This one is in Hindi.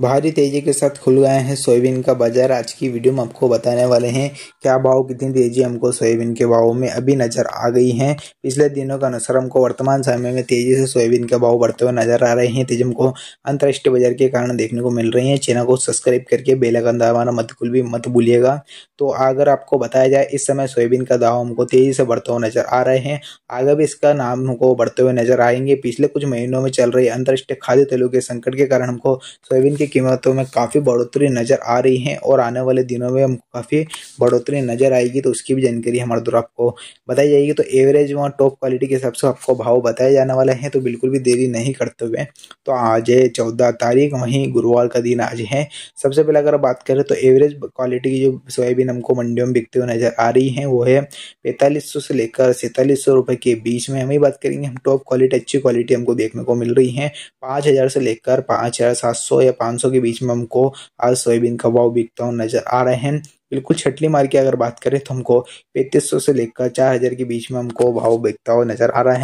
भारी तेजी के साथ खुल गए हैं सोयाबीन का बाजार आज की वीडियो में आपको बताने वाले हैं क्या भाव कितनी तेजी हमको सोयाबीन के भाव में अभी नजर आ गई है पिछले दिनों के अनुसार हमको वर्तमान समय में तेजी से सोयाबीन के भाव बढ़ते हुए नजर आ रहे हैं तेजी हमको अंतर्राष्ट्रीय बाजार के कारण देखने को मिल रही है चैनल को सब्सक्राइब करके बेलाकन दबाना मत कुल भी मत भूलिएगा तो अगर आपको बताया जाए इस समय सोयाबीन का दाव हमको तेजी से बढ़ते हुए नजर आ रहे हैं आगे भी इसका नाम हमको बढ़ते हुए नजर आएंगे पिछले कुछ महीनों में चल रही अंतर्राष्ट्रीय खाद्य तेलों के संकट के कारण हमको सोयाबीन के की कीमतों में काफ़ी बढ़ोतरी नज़र आ रही है और आने वाले दिनों में हमको काफ़ी बढ़ोतरी नज़र आएगी तो उसकी भी जानकारी हमारे द्वारा आपको बताई जाएगी तो एवरेज व टॉप क्वालिटी के हिसाब से आपको भाव बताए जाने वाले हैं तो बिल्कुल भी देरी नहीं करते हुए तो आज है चौदह तारीख वहीं गुरुवार का दिन आज है सबसे पहले अगर बात करें तो एवरेज क्वालिटी की जो सोयाबीन हमको मंडियों में बिकते हुए नज़र आ रही है वो है पैंतालीस से लेकर सैंतालीस सौ के बीच में हम ही बात करेंगे हम टॉप क्वालिटी अच्छी क्वालिटी हमको देखने को मिल रही है पाँच से लेकर पाँच या पाँच 500 के बीच में हमको आज सोयाबीन का भाव बिकता हुआ नजर आ रहे हैं बिल्कुल छटली मार की अगर बात करें तो हमको पैंतीस सौ से लेकर चार हजार के बीच में हमको भाव बिकता हुआ नजर आ रहा है